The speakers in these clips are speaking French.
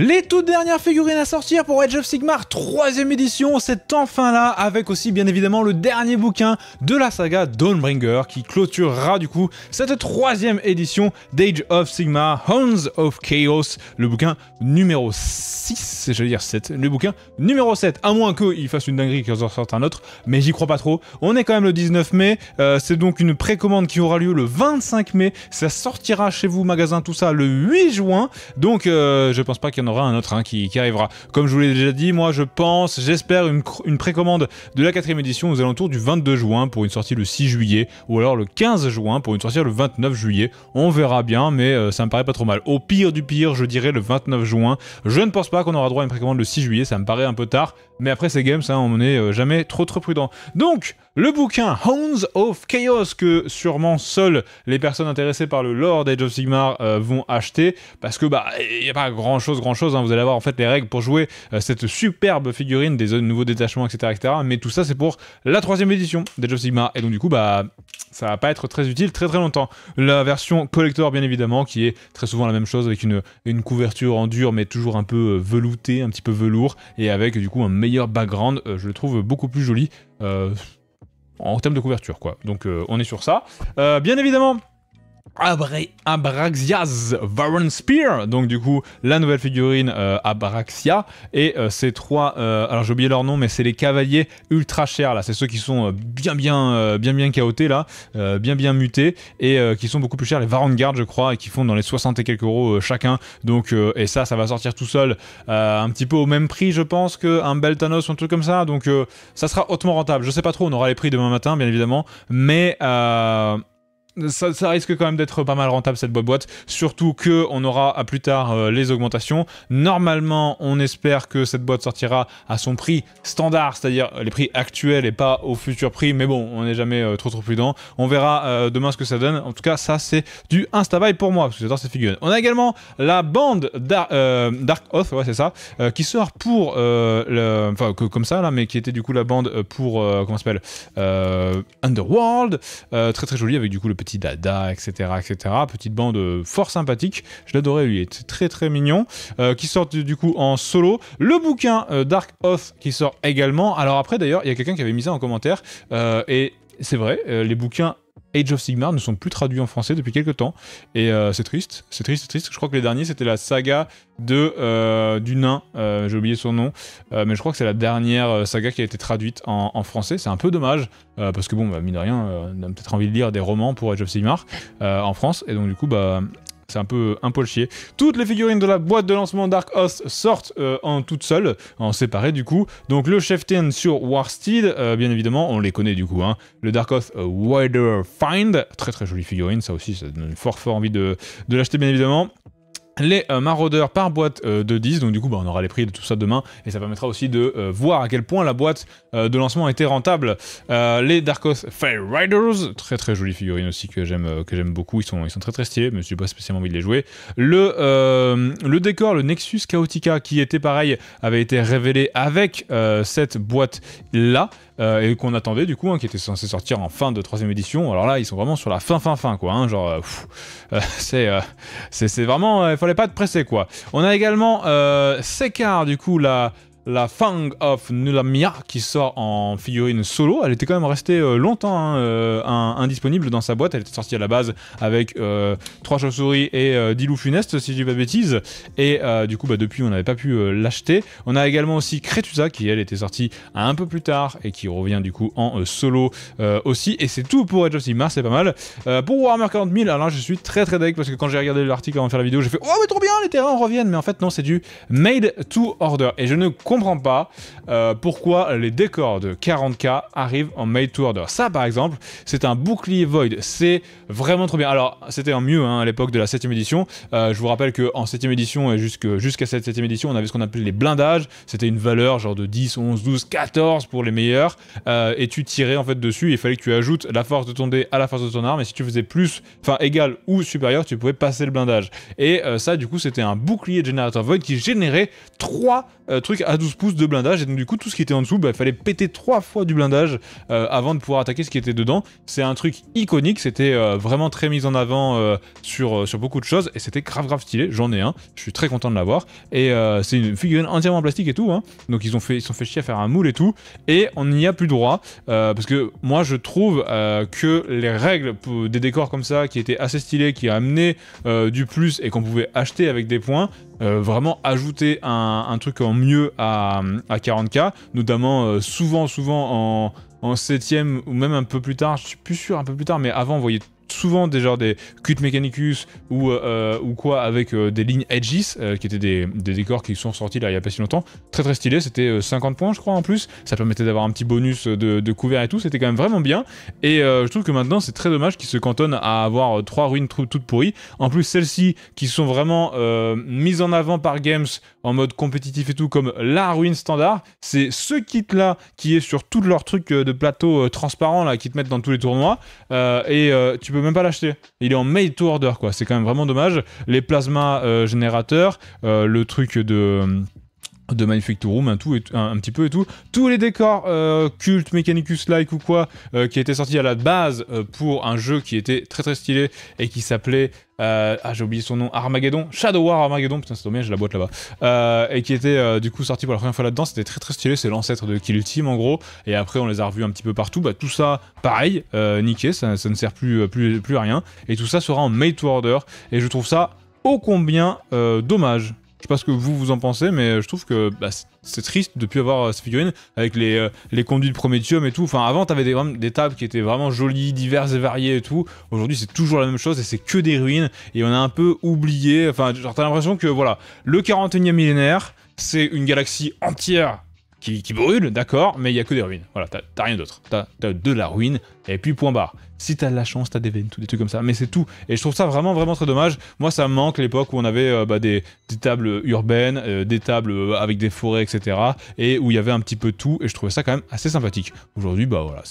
Les toutes dernières figurines à sortir pour Age of Sigmar troisième édition, c'est enfin là, avec aussi bien évidemment le dernier bouquin de la saga Dawnbringer qui clôturera du coup cette troisième édition d'Age of Sigmar, Hounds of Chaos, le bouquin numéro 6, j'allais dire 7, le bouquin numéro 7, à moins qu'il fasse une dinguerie qu'ils en sortent un autre, mais j'y crois pas trop. On est quand même le 19 mai, euh, c'est donc une précommande qui aura lieu le 25 mai, ça sortira chez vous, magasin, tout ça, le 8 juin, donc euh, je pense pas qu'il y en aura un autre hein, qui, arrivera. Comme je vous l'ai déjà dit, moi je pense, j'espère une, précommande de la quatrième édition aux alentours du 22 juin pour une sortie le 6 juillet, ou alors le 15 juin pour une sortie le 29 juillet. On verra bien, mais euh, ça me paraît pas trop mal. Au pire du pire, je dirais le 29 juin. Je ne pense pas qu'on aura droit à une précommande le 6 juillet, ça me paraît un peu tard, mais après ces games, on n'est euh, jamais trop trop prudent. Donc, le bouquin Hounds of Chaos que sûrement seules les personnes intéressées par le lore d'Age of Sigmar euh, vont acheter parce que bah il n'y a pas grand chose grand Hein. Vous allez avoir en fait les règles pour jouer euh, cette superbe figurine des euh, nouveaux détachements, etc., etc. Mais tout ça, c'est pour la troisième édition des Job Sigma. Et donc, du coup, bah, ça va pas être très utile très très longtemps. La version collector, bien évidemment, qui est très souvent la même chose avec une, une couverture en dur, mais toujours un peu euh, velouté un petit peu velours, et avec du coup un meilleur background. je le trouve beaucoup plus joli en termes de couverture, quoi. Donc, on est sur ça. bien évidemment. Abra Abraxias Varon Spear, donc du coup la nouvelle figurine euh, Abraxia, et euh, ces trois, euh, alors j'ai oublié leur nom, mais c'est les cavaliers ultra chers là, c'est ceux qui sont bien bien bien bien chaotés là, bien bien mutés, et qui sont beaucoup plus chers, les Guard je crois, et qui font dans les 60 et quelques euros chacun, donc et ça, ça va sortir tout seul, un petit peu au même prix je pense qu'un Beltanos ou un truc comme ça, donc ça sera hautement rentable, je sais pas trop, on aura les prix demain matin bien évidemment, mais ça, risque quand même d'être pas mal rentable cette boîte, surtout que on aura à plus tard euh, les augmentations. Normalement, on espère que cette boîte sortira à son prix standard, c'est-à-dire les prix actuels et pas au futur prix, mais bon, on n'est jamais euh, trop trop prudent. On verra euh, demain ce que ça donne. En tout cas, ça c'est du instabuy pour moi, parce que j'adore cette figurines. On a également la bande Dark off ouais c'est ça, qui sort pour, enfin que, comme ça là, mais qui était du coup la bande pour, comment s'appelle Underworld, très très jolie avec du coup le petit petit dada, etc., etc. Petite bande euh, fort sympathique. Je l'adorais, lui, il était très très mignon. Euh, qui sort du coup en solo. Le bouquin euh, Dark Oath qui sort également. Alors après, d'ailleurs, il y a quelqu'un qui avait mis ça en commentaire. et c'est vrai, les bouquins Age of Sigmar ne sont plus traduits en français depuis quelques temps. Et euh, c'est triste, c'est triste, c'est triste. Je crois que les derniers, c'était la saga de, euh, du nain, euh, j'ai oublié son nom, mais je crois que c'est la dernière saga qui a été traduite en, français. C'est un peu dommage, parce que bon, bah, mine de rien, on a peut-être envie de lire des romans pour Age of Sigmar en France. Et donc, du coup, bah, c'est un peu un chier. Toutes les figurines de la boîte de lancement Dark Host sortent euh, en toutes seules, en séparé du coup. Donc le Cheftain sur Warsteed, euh, bien évidemment, on les connaît du coup. Hein. Le Dark Oath euh, Wider Find, très très jolie figurine, ça aussi, ça donne fort fort envie de l'acheter bien évidemment les euh, maraudeurs par boîte euh, de 10. Donc du coup, bah, on aura les prix de tout ça demain et ça permettra aussi de euh, voir à quel point la boîte de lancement était rentable. les Darkos Fire Riders, très très jolie figurine aussi que j'aime beaucoup. Ils sont ils sont très très stylés, mais je n'ai pas spécialement envie de les jouer. Le le décor, le Nexus Chaotica qui était pareil avait été révélé avec cette boîte là euh, et qu'on attendait du coup, hein, qui était censé sortir en fin de troisième édition. Alors là, ils sont vraiment sur la fin, fin, fin, quoi. Hein, genre, euh, euh, c'est, c'est, vraiment, il fallait pas te presser, quoi. On a également Sekar, du coup, là la Fang of Nulamia qui sort en figurine solo. Elle était quand même restée euh, longtemps hein, euh, indisponible dans sa boîte. Elle était sortie à la base avec euh, trois chauves-souris et euh, Dilou 10 loups funestes, si je dis pas bêtises. Et du coup, bah, depuis, on n'avait pas pu l'acheter. On a également aussi Cretusa qui, elle, était sortie un peu plus tard et qui revient du coup en solo aussi. Et c'est tout pour Edge of Sigmar, c'est pas mal. pour Warhammer 40 000, alors là, je suis très très deck parce que quand j'ai regardé l'article avant de faire la vidéo, j'ai fait Oh, mais trop bien, les terrains reviennent. Mais en fait, non, c'est du made to order. Et je ne comprends comprends pas euh, pourquoi les décors de 40K arrivent en Made to Order. Ça, par exemple, c'est un bouclier Void. C'est vraiment trop bien. Alors, c'était un mieux hein, à l'époque de la 7 e édition. Euh, je vous rappelle qu'en 7ème édition et jusqu'à cette 7ème édition, on avait ce qu'on appelait les blindages. C'était une valeur genre de 10, 11, 12, 14 pour les meilleurs. Euh, et tu tirais en fait dessus. Il fallait que tu ajoutes la force de ton dé à la force de ton arme. Et si tu faisais plus, enfin égal ou supérieur, tu pouvais passer le blindage. Et ça, du coup, c'était un bouclier de générateur Void qui générait trois trucs à 12 pouces de blindage. Et donc, du coup, tout ce qui était en dessous, il bah, fallait péter trois fois du blindage euh, avant de pouvoir attaquer ce qui était dedans. C'est un truc iconique. C'était euh, vraiment très mis en avant euh, sur, sur beaucoup de choses. Et c'était grave, grave stylé. J'en ai un. Je suis très content de l'avoir. Et c'est une figurine entièrement en plastique et tout. Hein. Donc, ils ont fait, ils sont fait chier à faire un moule et tout. Et on n'y a plus droit. parce que moi, je trouve que les règles des décors comme ça, qui étaient assez stylés, qui amenaient du plus et qu'on pouvait acheter avec des points, euh, vraiment ajouter un, truc en mieux à, 40K, notamment euh, souvent, souvent en, en 7ème ou même un peu plus tard, je suis plus sûr, un peu plus tard, mais avant voyez voyez souvent des genres des cuts Mechanicus ou, euh, ou quoi avec euh, des lignes Edges, euh, qui étaient des, décors qui sont sortis là il y a pas si longtemps. Très très stylé, c'était 50 points je crois en plus. Ça permettait d'avoir un petit bonus de, couvert et tout, c'était quand même vraiment bien. Et je trouve que maintenant c'est très dommage qu'ils se cantonnent à avoir trois ruines toutes pourries. En plus celles-ci qui sont vraiment mises en avant par Games en mode compétitif et tout comme la ruine standard, c'est ce kit là qui est sur tout leurs trucs de plateau transparent là qui te mettent dans tous les tournois. et tu peux même pas l'acheter. Il est en made to order, quoi. C'est quand même vraiment dommage. Les plasmas euh, générateurs, euh, le truc de euh, de Magnifique to Room, un, tout un, petit peu et tout. Tous les décors euh, culte, Mechanicus-like ou quoi, euh, qui étaient sortis à la base euh, pour un jeu qui était très très stylé et qui s'appelait... ah, j'ai oublié son nom, Armageddon, Shadow War Armageddon, putain, c'est dommage, j'ai la boîte là-bas. et qui était du coup sorti pour la première fois là-dedans, c'était très très stylé, c'est l'ancêtre de Kill Team en gros. Et après, on les a revus un petit peu partout. Bah, tout ça, pareil, niqué, ça, ça, ne sert plus, plus, plus à rien. Et tout ça sera en made to order. Et je trouve ça ô combien dommage. Je sais pas ce que vous vous en pensez, mais je trouve que bah, c'est triste de plus avoir euh, ces figurines avec les, euh, les conduits de Prométhium et tout. Enfin, avant, t'avais des, des tables qui étaient vraiment jolies, diverses et variées et tout. Aujourd'hui, c'est toujours la même chose et c'est que des ruines. Et on a un peu oublié. Enfin, genre, l'impression que voilà, le 41e millénaire, c'est une galaxie entière qui, brûle, d'accord, mais il y a que des ruines. Voilà, t'as rien d'autre. T'as de la ruine et puis point barre si t'as la chance, t'as des ventes des trucs comme ça. Mais c'est tout. Et je trouve ça vraiment, vraiment très dommage. Moi, ça me manque l'époque où on avait euh, bah, des, tables urbaines, euh, des tables euh, avec des forêts, etc. Et où il y avait un petit peu tout. Et je trouvais ça quand même assez sympathique. Aujourd'hui, bah voilà,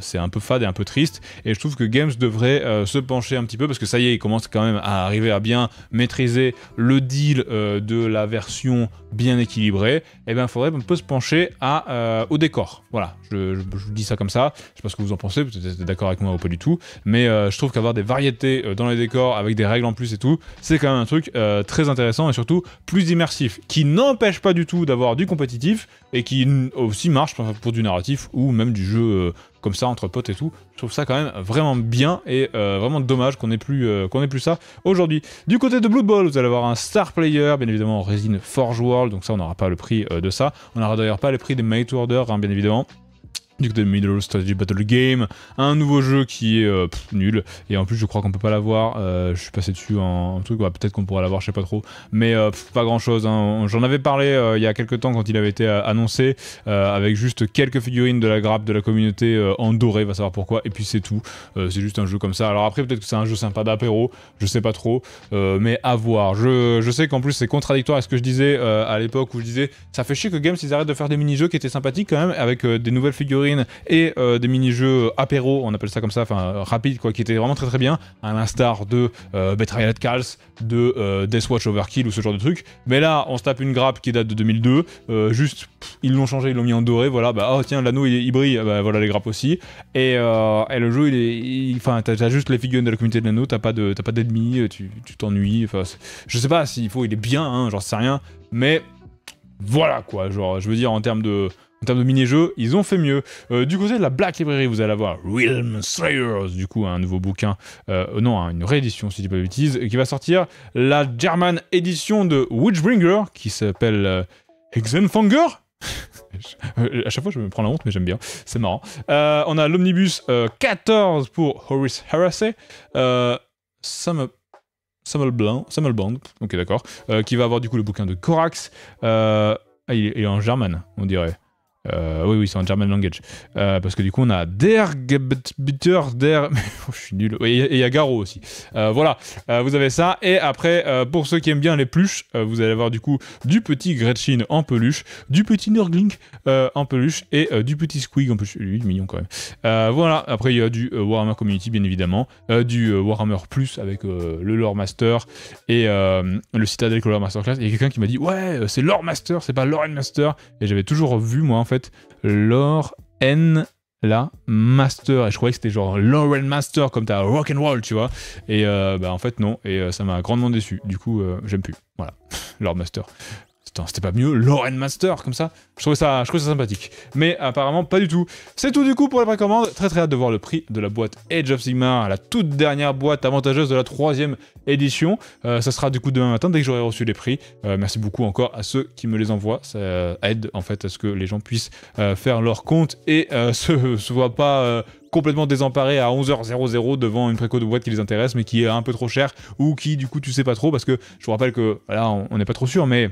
c'est un peu fade et un peu triste. Et je trouve que Games devrait se pencher un petit peu parce que ça y est, il commence quand même à arriver à bien maîtriser le deal de la version bien équilibrée. Et eh bien, il faudrait un peu se pencher à, au décor. Voilà, je, je, vous dis ça comme ça. Je sais pas ce que vous en pensez. Vous êtes d'accord avec moi ou tout. Mais euh, je trouve qu'avoir des variétés euh, dans les décors avec des règles en plus et tout, c'est quand même un truc euh, très intéressant et surtout plus immersif, qui n'empêche pas du tout d'avoir du compétitif et qui aussi marche pour du narratif ou même du jeu comme ça entre potes et tout. Je trouve ça quand même vraiment bien et vraiment dommage qu'on ait plus qu'on ait plus ça aujourd'hui. Du côté de Blood ball vous allez avoir un star player, bien évidemment résine Forge World, donc ça on n'aura pas le prix de ça. On n'aura d'ailleurs pas le prix des mate Order, hein, bien évidemment du côté de Middle Strategy Battle Game, un nouveau jeu qui est euh, nul, et en plus je crois qu'on peut pas l'avoir, euh, je suis passé dessus en, truc, peut-être qu'on pourrait l'avoir, je sais pas trop, mais euh, pas grand chose, hein. j'en avais parlé il y a quelques temps quand il avait été annoncé, avec juste quelques figurines de la grappe de la communauté en doré, va savoir pourquoi, et puis c'est tout, c'est juste un jeu comme ça, alors après peut-être que c'est un jeu sympa d'apéro, je sais pas trop, mais à voir, je, je sais qu'en plus c'est contradictoire à ce que je disais à l'époque où je disais, ça fait chier que Games ils arrêtent de faire des mini-jeux qui étaient sympathiques quand même, avec des nouvelles figurines et euh, des mini-jeux apéro, on appelle ça comme ça, enfin rapide quoi, qui étaient vraiment très très bien, à l'instar de Betrayal euh, Betrayal Calls, de euh, Death Watch Overkill ou ce genre de truc. Mais là, on se tape une grappe qui date de 2002, juste ils l'ont changé, ils l'ont mis en doré, voilà, bah oh tiens, l'anneau il, brille, ah, bah voilà les grappes aussi. Et, le jeu, il est. Enfin, t'as juste les figurines de la communauté de l'anneau, t'as pas d'ennemis, tu t'ennuies, enfin, je sais pas s'il faut, il est bien, hein, j'en sais rien, mais voilà quoi, genre, je veux dire en termes de en termes de mini-jeux, ils ont fait mieux. Euh, du côté de la Black Library, vous allez avoir Realm Slayers, du coup, un nouveau bouquin, euh, non, hein, une réédition, si je dis pas de bêtises, qui va sortir la German Edition de Witchbringer, qui s'appelle euh, Hexenfanger à chaque fois, je me prends la honte, mais j'aime bien. C'est marrant. Euh, on a l'Omnibus 14 euh, pour Horace Harris, Samuel, Blanc, Samuel Bond, ok d'accord, qui va avoir du coup le bouquin de Corax. Ah, il est en german, on dirait. Euh, oui, oui, c'est en German language. Euh, parce que du coup, on a Der Gebeter der. Oh, je suis nul. Et il y a Garo aussi. Euh, voilà, vous avez ça. Et après, pour ceux qui aiment bien les peluches, vous allez avoir du coup du petit Gretchen en peluche, du petit Nurgling en peluche et du petit Squig en peluche. Lui, il est mignon quand même. voilà, après, il y a du Warhammer Community, bien évidemment, du Warhammer Plus avec le Lore Master et le Citadel Color Class. Il y a quelqu'un qui m'a dit Ouais, c'est Lore Master, c'est pas Lore Master. Et j'avais toujours vu, moi, fait N la Master. Et je croyais que c'était genre Lauren Master, comme t'as rock and roll, tu vois. Et euh, bah, en fait, non. Et euh, ça m'a grandement déçu. Du coup, euh, j'aime plus. Voilà. lord Master. Putain, c'était pas mieux, Lauren Master, comme ça. Je trouvais ça, je ça sympathique. Mais apparemment, pas du tout. C'est tout du coup pour la précommande. Très très hâte de voir le prix de la boîte Age of Sigma, la toute dernière boîte avantageuse de la troisième édition. Euh, ça sera du coup demain matin, dès que j'aurai reçu les prix. Euh, merci beaucoup encore à ceux qui me les envoient. Ça euh, aide en fait à ce que les gens puissent faire leur compte et se, se voient pas complètement désemparés à 11h00 devant une préco de boîte qui les intéresse mais qui est un peu trop chère ou qui du coup tu sais pas trop parce que je vous rappelle que là on n'est pas trop sûr mais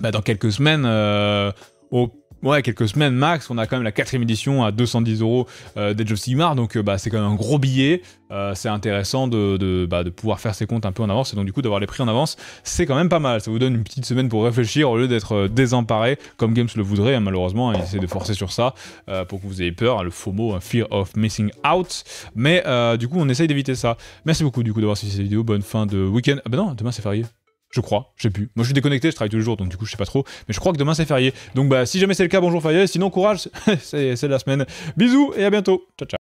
bah, dans quelques semaines, euh, Ouais, quelques semaines max, on a quand même la quatrième édition à 210 euros euh, d'Edge of Sigmar, donc euh, bah, c'est quand même un gros billet, c'est intéressant bah, de, pouvoir faire ses comptes un peu en avance, et donc du coup d'avoir les prix en avance, c'est quand même pas mal, ça vous donne une petite semaine pour réfléchir au lieu d'être désemparé, comme Games le voudrait, hein. malheureusement, hein, ils essaient de forcer sur ça, pour que vous ayez peur, hein, le FOMO mot, Fear of Missing Out, mais du coup on essaye d'éviter ça. Merci beaucoup du coup d'avoir suivi cette vidéo, bonne fin de week-end, ah bah non, demain c'est férié. Je crois, je sais plus. Moi je suis déconnecté, je travaille tous les jours, donc du coup je sais pas trop. Mais je crois que demain c'est férié. Donc bah si jamais c'est le cas, bonjour férié. Sinon courage, c'est la semaine. Bisous et à bientôt. Ciao ciao.